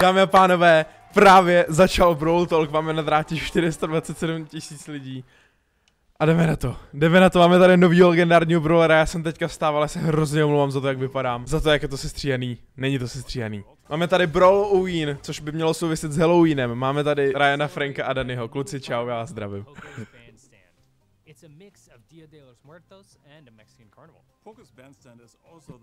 Dámy a pánové, právě začal Brawl Talk, máme na drátě 427 tisíc lidí. A jdeme na to. Jdeme na to, máme tady nový legendární brawlera, já jsem teďka vstával, já se hrozně omlouvám za to, jak vypadám. Za to, jak je to sestříhaný. Není to sestříhaný. Máme tady brawl halloween, což by mělo souviset s Halloweenem. Máme tady Ryana, Franka a Dannyho, Kluci, čau, já vás zdravím.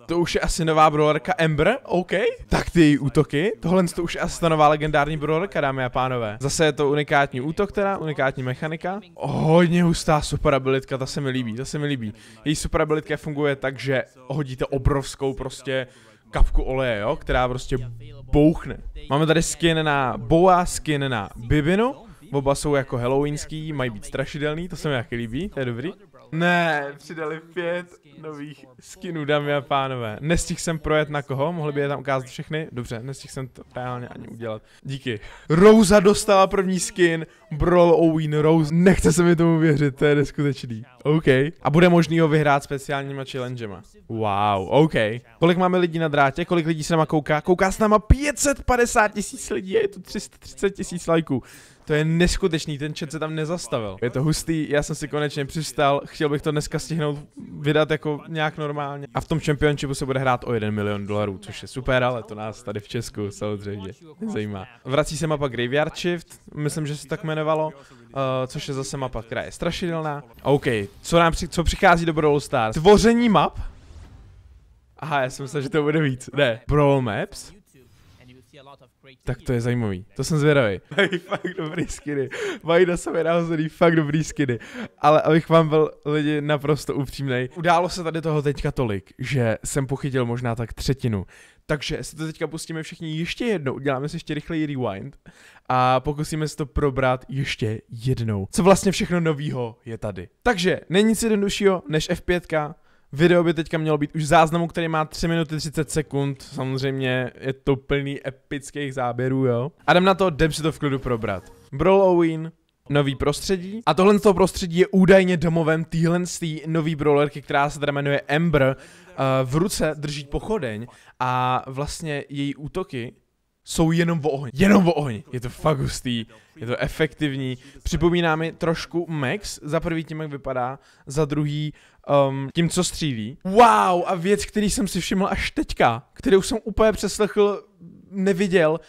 To už je asi nová brawlerka Ember, OK. Tak ty útoky, tohle to už je asi ta nová legendární brawlerka, dámy a pánové. Zase je to unikátní útok teda, unikátní mechanika. Hodně hustá superabilitka, ta se mi líbí, ta se mi líbí. Její superabilitka funguje tak, že hodíte obrovskou prostě kapku oleje, jo, která prostě bouchne. Máme tady skin na Boa, skin na Bibinu Oba jsou jako halloweenský, mají být strašidelný, to se mi taky líbí, to je dobrý. Ne, přidali pět nových skinů, dámy a pánové. Nestihl jsem projet na koho, mohli by je tam ukázat všechny? Dobře, nestihl jsem to reálně ani udělat. Díky. Rosa dostala první skin, Brawl Owen Rose. Nechce se mi tomu věřit, to je neskutečný. OK. A bude možný ho vyhrát speciálníma challengema. Wow, OK. Kolik máme lidí na drátě, kolik lidí se nama kouká? Kouká s náma 550 tisíc lidí a je tu 330 tisíc lajků. To je neskutečný, ten chat se tam nezastavil. Je to hustý, já jsem si konečně přistál, chtěl bych to dneska stihnout vydat jako nějak normálně. A v tom championshipu se bude hrát o 1 milion dolarů, což je super, ale to nás tady v Česku samozřejmě zajímá. Vrací se mapa Graveyard Shift, myslím, že se tak jmenovalo, uh, což je zase mapa, která je strašidelná. OK, co nám při, co přichází do Brawl Stars? Tvoření map? Aha, já jsem myslel, že to bude víc. Ne. Brawl Maps? Tak to je zajímavý, to jsem zvědavý. Mají fakt dobrý skiny, mají na sobě nahozený fakt dobrý skiny. Ale abych vám byl lidi naprosto upřímnej, událo se tady toho teďka tolik, že jsem pochytil možná tak třetinu. Takže si to teďka pustíme všichni ještě jednou, uděláme si ještě rychleji rewind a pokusíme se to probrat ještě jednou. Co vlastně všechno novýho je tady. Takže není nic jednoduššího než F5, Video by teďka mělo být už záznamu, který má 3 minuty 30 sekund, samozřejmě je to plný epických záběrů, jo. A jdem na to, jdem si to v klidu probrat. Owen, nový prostředí. A tohle z toho prostředí je údajně domovem téhle nový brawlerky, která se teda jmenuje Ember. Eh, v ruce drží pochodeň a vlastně její útoky jsou jenom v ohni. Jenom v ohni. Je to fakt hustý, je to efektivní. Připomíná mi trošku Max, za prvý tím, jak vypadá, za druhý um, tím, co střílí. Wow, a věc, který jsem si všiml až teďka, kterou jsem úplně přeslechl, neviděl,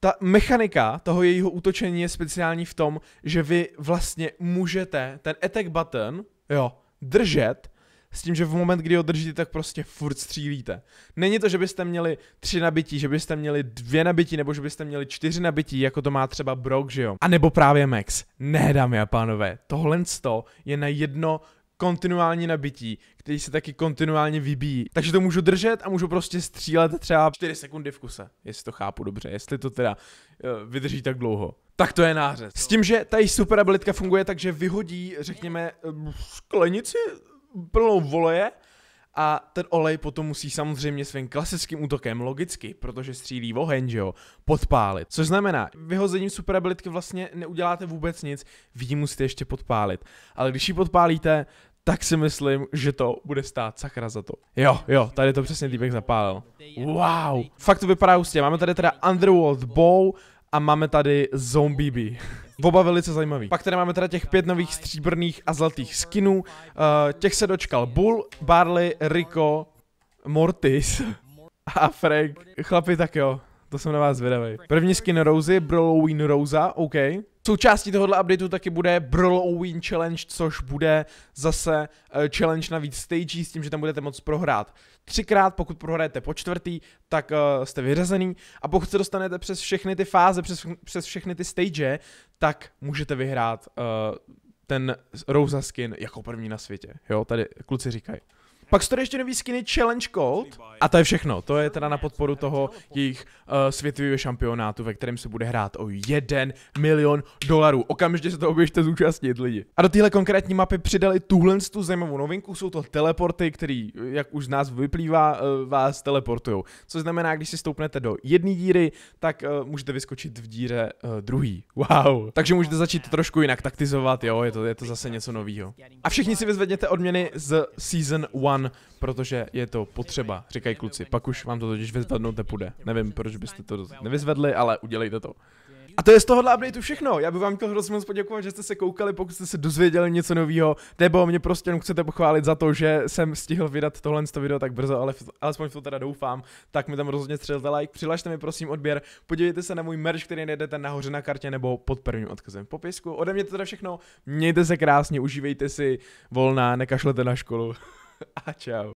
ta mechanika toho jejího útočení je speciální v tom, že vy vlastně můžete ten attack button, jo, držet s tím, že v moment, kdy ho držíte, tak prostě furt střílíte. Není to, že byste měli tři nabití, že byste měli dvě nabití, nebo že byste měli čtyři nabití, jako to má třeba Brock, že jo? A nebo právě Max. Ne, dámy a pánové, tohle je na jedno kontinuální nabití, který se taky kontinuálně vybíjí. Takže to můžu držet a můžu prostě střílet třeba 4 sekundy v kuse, jestli to chápu dobře, jestli to teda eh, vydrží tak dlouho. Tak to je nářez. S tím, že ta její super abilitka funguje tak, že vyhodí, řekněme, eh, sklenici plnou voleje a ten olej potom musí samozřejmě svým klasickým útokem, logicky, protože střílí oheň, že jo, podpálit. Což znamená, vyhozením superabilitky vlastně neuděláte vůbec nic, vy ji musíte ještě podpálit. Ale když ji podpálíte, tak si myslím, že to bude stát sakra za to. Jo, jo, tady to přesně týpek zapálil. Wow, fakt to vypadá hustě. Máme tady teda Underworld Bow a máme tady Zombie Bee. Oba velice zajímavý. Pak tady máme teda těch pět nových stříbrných a zlatých skinů. Uh, těch se dočkal Bull, Barley, Rico, Mortis a Frank. Chlapi, tak jo. To jsem na vás zvědavý. První skin Rosy, brolowin Rosa, OK. Součástí tohohle updateu taky bude brolowin Challenge, což bude zase uh, challenge na víc stage, s tím, že tam budete moc prohrát třikrát, pokud prohrajete po čtvrtý, tak uh, jste vyřazený a pokud se dostanete přes všechny ty fáze, přes, přes všechny ty stage, tak můžete vyhrát uh, ten Rosa skin jako první na světě, jo, tady kluci říkají. Pak jsou ještě nový skiny Challenge Cold a to je všechno. To je teda na podporu toho jejich uh, světového šampionátu, ve kterém se bude hrát o 1 milion dolarů. Okamžitě se to oběžte zúčastnit lidi. A do téhle konkrétní mapy přidali tuhle tu zajímavou novinku, jsou to teleporty, který, jak už z nás vyplývá, uh, vás teleportují. Což znamená, když si stoupnete do jedné díry, tak uh, můžete vyskočit v díře uh, druhý. Wow. Takže můžete začít trošku jinak taktizovat, jo, je to, je to zase něco nového. A všichni si vyzvedněte odměny z Season 1 fun, protože je to potřeba, říkají kluci. Pak už vám to totiž vyzvednout nepůjde. Nevím, proč byste to nevyzvedli, ale udělejte to. A to je z tohohle updateu všechno. Já bych vám chtěl hrozně moc poděkovat, že jste se koukali, pokud jste se dozvěděli něco nového, nebo mě prostě jenom chcete pochválit za to, že jsem stihl vydat tohle to video tak brzo, ale alespoň v to teda doufám, tak mi tam rozhodně střelte like, přilažte mi prosím odběr, podívejte se na můj merch, který najdete nahoře na kartě nebo pod prvním odkazem v popisku. Ode mě to teda všechno, mějte se krásně, užívejte si volná, nekašlete na školu. ah, tchau.